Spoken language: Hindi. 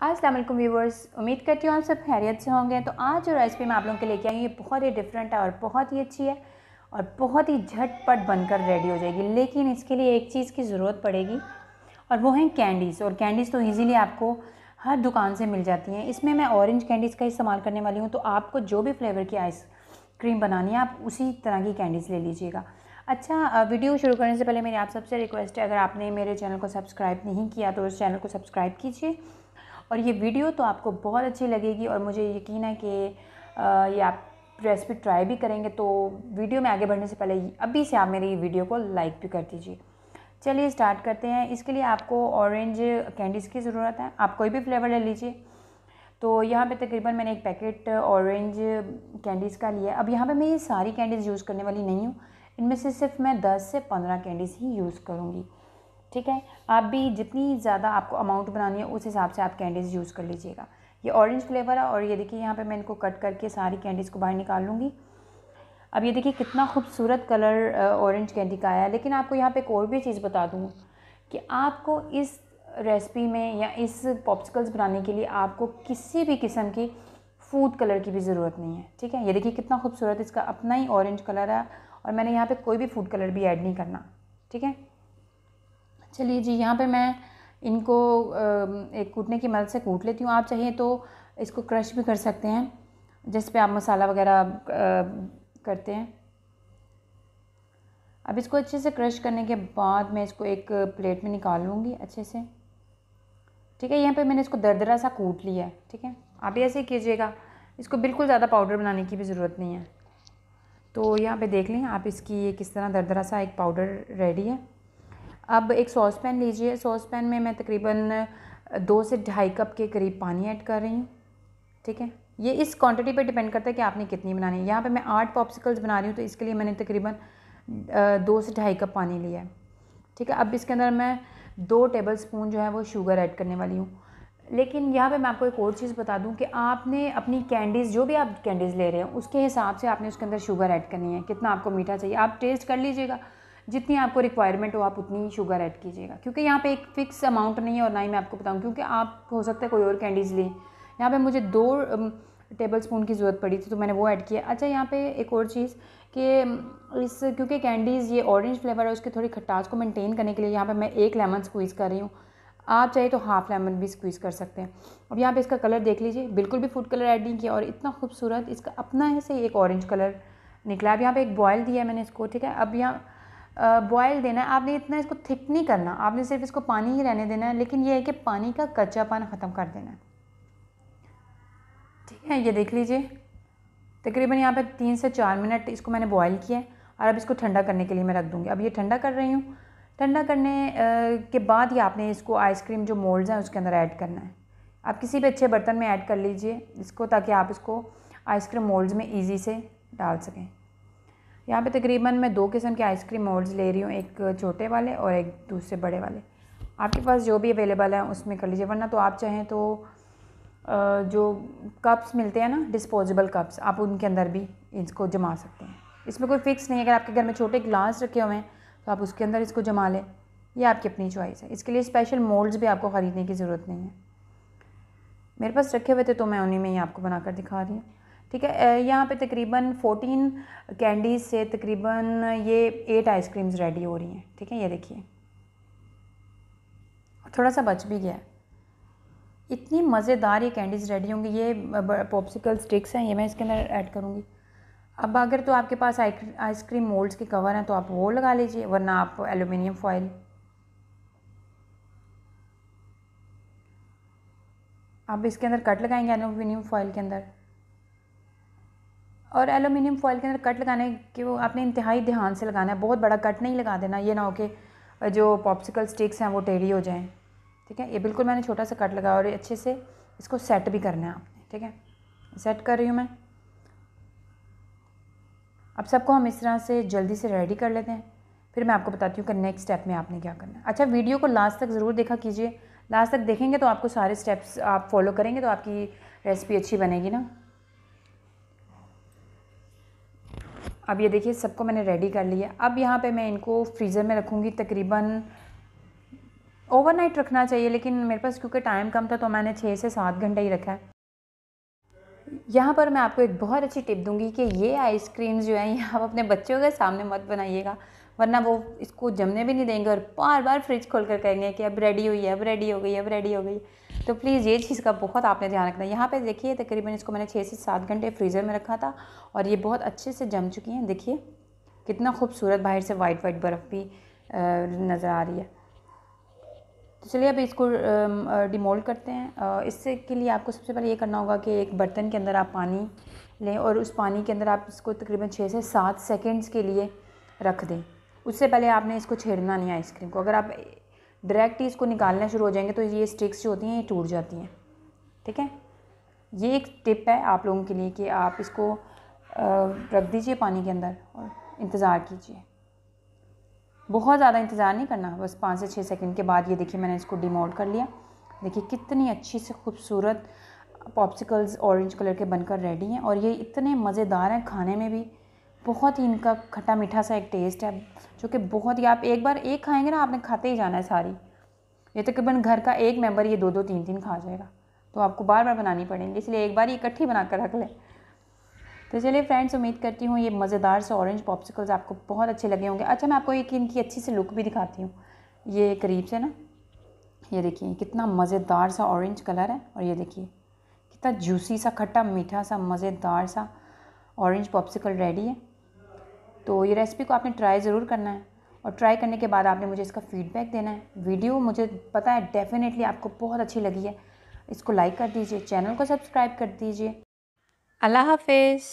असलम व्यूवर्स उम्मीद करती हूँ आप सब खैरियत से होंगे तो आज जो रेसिपी मैं आप लोगों के लेके आई हूँ ये बहुत ही डिफरेंट है और बहुत ही अच्छी है और बहुत ही झटपट बनकर रेडी हो जाएगी लेकिन इसके लिए एक चीज़ की ज़रूरत पड़ेगी और वो हैं कैंडीज़ और कैंडीज़ तो ईज़िली आपको हर दुकान से मिल जाती हैं इसमें मैं ऑरेंज कैंडीज़ का इस्तेमाल करने वाली हूँ तो आपको जो भी फ्लेवर की आइस क्रीम बनानी है आप उसी तरह की कैंडीज़ ले लीजिएगा अच्छा वीडियो शुरू करने से पहले मेरी आप सबसे रिक्वेस्ट है अगर आपने मेरे चैनल को सब्सक्राइब नहीं किया तो उस चैनल को सब्सक्राइब कीजिए और ये वीडियो तो आपको बहुत अच्छी लगेगी और मुझे यकीन है कि ये आप रेसिपी ट्राई भी करेंगे तो वीडियो में आगे बढ़ने से पहले अभी से आप मेरी वीडियो को लाइक भी कर दीजिए चलिए स्टार्ट करते हैं इसके लिए आपको ऑरेंज कैंडीज़ की ज़रूरत है आप कोई भी फ्लेवर ले लीजिए तो यहाँ पे तकरीबन मैंने एक पैकेट ऑरेंज कैंडीज़ का लिया अब यहाँ पे मैं ये सारी कैंडीज़ यूज़ करने वाली नहीं हूँ इनमें से सिर्फ मैं 10 से 15 कैंडीज़ ही यूज़ करूँगी ठीक है आप भी जितनी ज़्यादा आपको अमाउंट बनानी है उस हिसाब से आप कैंडीज़ यूज़ कर लीजिएगा ये ऑरेंज फ्लेवर है और ये देखिए यहाँ पे मैं इनको कट करके सारी कैंडीज़ को बाहर निकाल लूँगी अब ये देखिए कितना खूबसूरत कलर ऑरेंज कैंडी का आया है लेकिन आपको यहाँ पर एक और भी चीज़ बता दूँ कि आपको इस रेसिपी में या इस पॉप्सिकल्स बनाने के लिए आपको किसी भी किस्म की फूड कलर की भी ज़रूरत नहीं है ठीक है ये देखिए कितना खूबसूरत इसका अपना ही ऑरेंज कलर है और मैंने यहाँ पे कोई भी फूड कलर भी ऐड नहीं करना ठीक है चलिए जी यहाँ पे मैं इनको एक कूटने की मदद से कूट लेती हूँ आप चाहिए तो इसको क्रश भी कर सकते हैं जिस पे आप मसाला वगैरह करते हैं अब इसको अच्छे से क्रश करने के बाद मैं इसको एक प्लेट में निकाल लूँगी अच्छे से ठीक है यहाँ पे मैंने इसको दरदरा सा कूट लिया है ठीक है आप भी ऐसे ही कीजिएगा इसको बिल्कुल ज़्यादा पाउडर बनाने की भी ज़रूरत नहीं है तो यहाँ पे देख लें आप इसकी ये किस तरह दरदरा सा एक पाउडर रेडी है अब एक सॉस पैन लीजिए सॉस पैन में मैं तकरीबन दो से ढाई कप के करीब पानी ऐड कर रही हूँ ठीक है ये इस क्वांटिटी पे डिपेंड करता है कि आपने कितनी बनानी है यहाँ पे मैं आठ पॉप्सिकल्स बना रही हूँ तो इसके लिए मैंने तकरीबन दो से ढाई कप पानी लिया है ठीक है अब इसके अंदर मैं दो टेबल स्पून जो है वो शुगर ऐड करने वाली हूँ लेकिन यहाँ पे मैं आपको एक और चीज़ बता दूँ कि आपने अपनी कैंडीज़ जो भी आप कैंडीज़ ले रहे हैं उसके हिसाब से आपने उसके अंदर शुगर ऐड करनी है कितना आपको मीठा चाहिए आप टेस्ट कर लीजिएगा जितनी आपको रिक्वायरमेंट हो आप उतनी ही शुगर ऐड कीजिएगा क्योंकि यहाँ पे एक फ़िक्स अमाउंट नहीं है और ना ही मैं आपको बताऊँ क्योंकि आप हो सकता है कोई और कैंडीज़ लें यहाँ पे मुझे दो टेबल स्पून की ज़रूरत पड़ी थी तो मैंने वो ऐड किया अच्छा यहाँ पे एक और चीज़ कि इस क्योंकि कैंडीज़ ये ऑरेंज फ्लेवर है उसकी थोड़ी खटास को मेनटेन करने के लिए यहाँ पर मैं एक लेमन स्क्वीज़ कर रही हूँ आप चाहिए तो हाफ़ लेमन भी स्क्वीज़ कर सकते हैं अब यहाँ पर इसका कलर देख लीजिए बिल्कुल भी फूड कलर ऐड नहीं किया और इतना खूबसूरत इसका अपना ऐसे से एक ऑरेंज कलर निकला अब यहाँ पर एक बॉयल दिया है मैंने इसको ठीक है अब यहाँ बॉयल देना है आपने इतना इसको थिक नहीं करना आपने सिर्फ इसको पानी ही रहने देना है लेकिन ये है कि पानी का कच्चापन ख़त्म कर देना है ठीक है ये देख लीजिए तकरीबन यहाँ पे तीन से चार मिनट इसको मैंने बॉयल किया है और अब इसको ठंडा करने के लिए मैं रख दूँगी अब ये ठंडा कर रही हूँ ठंडा करने के बाद ही आपने इसको आइसक्रीम जो मोल्ड्स हैं उसके अंदर ऐड करना है आप किसी भी अच्छे बर्तन में ऐड कर लीजिए इसको ताकि आप इसको आइसक्रीम मोल्ड्स में ईजी से डाल सकें यहाँ पे तकरीबन मैं दो किस्म के आइसक्रीम मोल्ड्स ले रही हूँ एक छोटे वाले और एक दूसरे बड़े वाले आपके पास जो भी अवेलेबल है उसमें कर लीजिए वरना तो आप चाहें तो जो कप्स मिलते हैं ना डिस्पोजेबल कप्स आप उनके अंदर भी इसको जमा सकते हैं इसमें कोई फ़िक्स नहीं है अगर आपके घर में छोटे ग्लास रखे हुए हैं तो आप उसके अंदर इसको जमा लें ये आपकी अपनी चॉइस है इसके लिए स्पेशल मोल्ड्स भी आपको ख़रीदने की ज़रूरत नहीं है मेरे पास रखे हुए थे तो मैं उन्हीं में ही आपको बनाकर दिखा रही हूँ ठीक है यहाँ पे तकरीबन 14 कैंडीज से तकरीबन ये एट आइसक्रीम्स रेडी हो रही हैं ठीक है ये देखिए थोड़ा सा बच भी गया इतनी मज़ेदार ये कैंडीज़ रेडी होंगी ये पॉप्सिकल स्टिक्स हैं ये मैं इसके अंदर ऐड करूँगी अब अगर तो आपके पास आइसक्रीम मोल्ड्स के कवर हैं तो आप वो लगा लीजिए वरना आप एलुमिनियम फॉयल आप इसके अंदर कट लगाएंगे एलुमिनियम फॉइल के अंदर और एलुमिनियम फॉइल के अंदर कट लगाने के वो आपने इंतहाई ध्यान से लगाना है बहुत बड़ा कट नहीं लगा देना ये ना हो कि जो पॉप्सिकल स्टिक्स हैं वो टेढ़ी हो जाएँ ठीक है ये बिल्कुल मैंने छोटा सा कट लगाया और अच्छे से इसको सेट भी करना है आपने ठीक है सेट कर रही हूँ मैं अब सबको हम इस तरह से जल्दी से रेडी कर लेते हैं फिर मैं आपको बताती हूँ कि नेक्स्ट स्टेप में आपने क्या करना है अच्छा वीडियो को लास्ट तक ज़रूर देखा कीजिए लास्ट तक देखेंगे तो आपको सारे स्टेप्स आप फॉलो करेंगे तो आपकी रेसिपी अच्छी बनेगी ना अब ये देखिए सबको मैंने रेडी कर लिया अब यहाँ पे मैं इनको फ्रीज़र में रखूँगी तकरीबन ओवरनाइट रखना चाहिए लेकिन मेरे पास क्योंकि टाइम कम था तो मैंने छः से सात घंटा ही रखा है यहाँ पर मैं आपको एक बहुत अच्छी टिप दूंगी कि ये आइसक्रीम जो हैं ये आप अपने बच्चों के सामने मत बनाइएगा वरना वो इसको जमने भी नहीं देंगे और बार बार फ्रिज खोल कर कहेंगे कि अब रेडी हुई है अब रेडी हो गई अब रेडी हो गई तो प्लीज़ ये चीज़ का बहुत आपने ध्यान रखना यहाँ पे देखिए तकरीबन इसको मैंने छः से सात घंटे फ्रीज़र में रखा था और ये बहुत अच्छे से जम चुकी हैं देखिए कितना खूबसूरत बाहर से वाइट वाइट बर्फ़ भी नज़र आ रही है तो चलिए अब इसको डिमोल्ड करते हैं इससे के लिए आपको सबसे पहले ये करना होगा कि एक बर्तन के अंदर आप पानी लें और उस पानी के अंदर आप इसको तकरीबन छः से सात सेकेंड्स के लिए रख दें उससे पहले आपने इसको छेड़ना नहीं आइसक्रीम को अगर आप डायरेक्ट ही इसको निकालना शुरू हो जाएंगे तो ये स्टिक्स जो होती हैं ये टूट जाती हैं ठीक है ये एक टिप है आप लोगों के लिए कि आप इसको रख दीजिए पानी के अंदर और इंतज़ार कीजिए बहुत ज़्यादा इंतज़ार नहीं करना बस पाँच से छः सेकंड के बाद ये देखिए मैंने इसको डिमोल्ड कर लिया देखिए कितनी अच्छी से खूबसूरत पॉप्सिकल्स ऑरेंज कलर के बनकर रेडी हैं और ये इतने मज़ेदार हैं खाने में भी बहुत ही इनका खट्टा मीठा सा एक टेस्ट है जो कि बहुत ही आप एक बार एक खाएंगे ना आपने खाते ही जाना है सारी ये तकरीबन घर का एक मेंबर ये दो दो तीन तीन खा जाएगा तो आपको बार बार बनानी पड़ेंगी इसलिए एक बार इकट्ठी बना कर रख लें तो चलिए फ्रेंड्स उम्मीद करती हूँ ये मज़ेदार से ऑरेंज पॉप्सिकल्स आपको बहुत अच्छे लगे होंगे अच्छा मैं आपको एक इनकी अच्छी सी लुक भी दिखाती हूँ ये करीब से ना ये देखिए कितना मज़ेदार सा ऑरेंज कलर है और ये देखिए कितना जूसी सा खट्टा मीठा सा मज़ेदार सा ऑरेंज पॉप्सिकल रेडी है तो ये रेसिपी को आपने ट्राई ज़रूर करना है और ट्राई करने के बाद आपने मुझे इसका फीडबैक देना है वीडियो मुझे पता है डेफ़िनेटली आपको बहुत अच्छी लगी है इसको लाइक कर दीजिए चैनल को सब्सक्राइब कर दीजिए अल्लाह हाफिज़